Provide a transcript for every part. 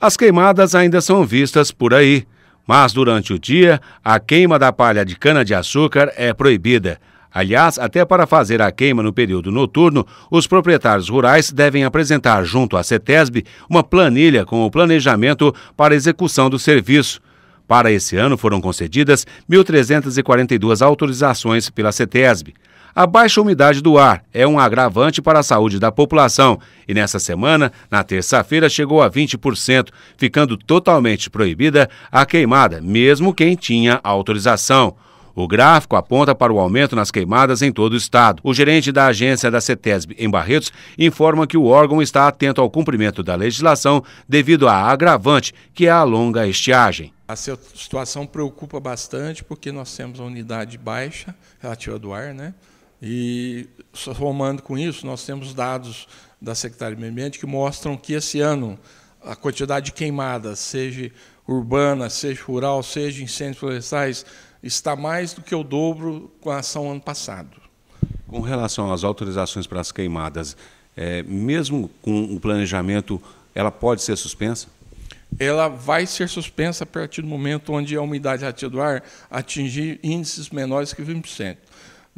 As queimadas ainda são vistas por aí, mas durante o dia, a queima da palha de cana-de-açúcar é proibida. Aliás, até para fazer a queima no período noturno, os proprietários rurais devem apresentar junto à CETESB uma planilha com o planejamento para execução do serviço. Para esse ano foram concedidas 1.342 autorizações pela CETESB. A baixa umidade do ar é um agravante para a saúde da população e nessa semana, na terça-feira, chegou a 20%, ficando totalmente proibida a queimada, mesmo quem tinha autorização. O gráfico aponta para o aumento nas queimadas em todo o estado. O gerente da agência da CETESB em Barretos informa que o órgão está atento ao cumprimento da legislação devido à agravante, que é a longa estiagem. A situação preocupa bastante porque nós temos a unidade baixa relativa do ar, né? E somando com isso, nós temos dados da Secretaria de Meio Ambiente que mostram que esse ano a quantidade de queimadas, seja urbana, seja rural, seja incêndios florestais, está mais do que o dobro com a ação ano passado. Com relação às autorizações para as queimadas, é, mesmo com o planejamento, ela pode ser suspensa? Ela vai ser suspensa a partir do momento onde a umidade relativa do ar atingir índices menores que 20%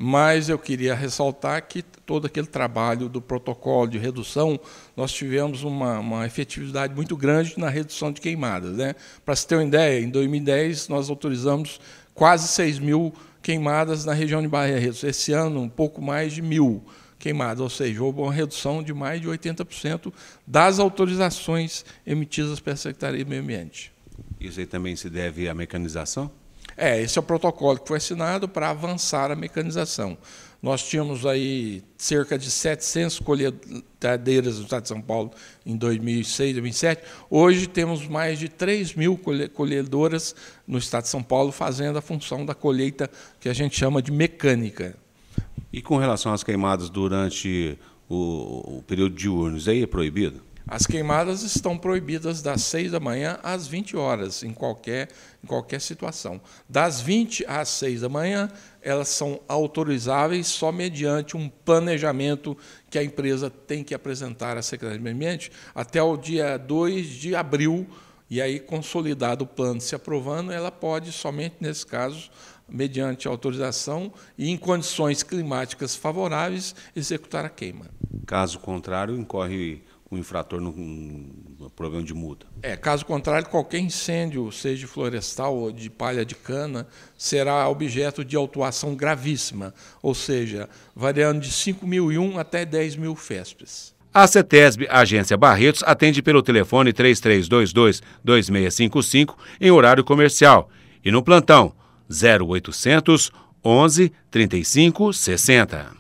mas eu queria ressaltar que todo aquele trabalho do protocolo de redução, nós tivemos uma, uma efetividade muito grande na redução de queimadas. Né? Para se ter uma ideia, em 2010 nós autorizamos quase 6 mil queimadas na região de Barreiros. Esse ano, um pouco mais de mil queimadas, ou seja, houve uma redução de mais de 80% das autorizações emitidas pela Secretaria do Meio Ambiente. Isso aí também se deve à mecanização? É, esse é o protocolo que foi assinado para avançar a mecanização. Nós tínhamos aí cerca de 700 colheitadeiras no estado de São Paulo em 2006, 2007. Hoje temos mais de 3 mil colhedoras no estado de São Paulo fazendo a função da colheita que a gente chama de mecânica. E com relação às queimadas durante o, o período diurno, isso aí é proibido? As queimadas estão proibidas das 6 da manhã às 20 horas, em qualquer, em qualquer situação. Das 20 às 6 da manhã, elas são autorizáveis só mediante um planejamento que a empresa tem que apresentar à Secretaria de Meio Ambiente até o dia 2 de abril. E aí, consolidado o plano se aprovando, ela pode, somente nesse caso, mediante autorização e em condições climáticas favoráveis, executar a queima. Caso contrário, incorre o infrator no, não problema de multa. É, caso contrário, qualquer incêndio, seja florestal ou de palha de cana, será objeto de autuação gravíssima, ou seja, variando de 5.001 até 10 mil fespes. A CETESB Agência Barretos atende pelo telefone 3322-2655 em horário comercial e no plantão 0800 11 35 60.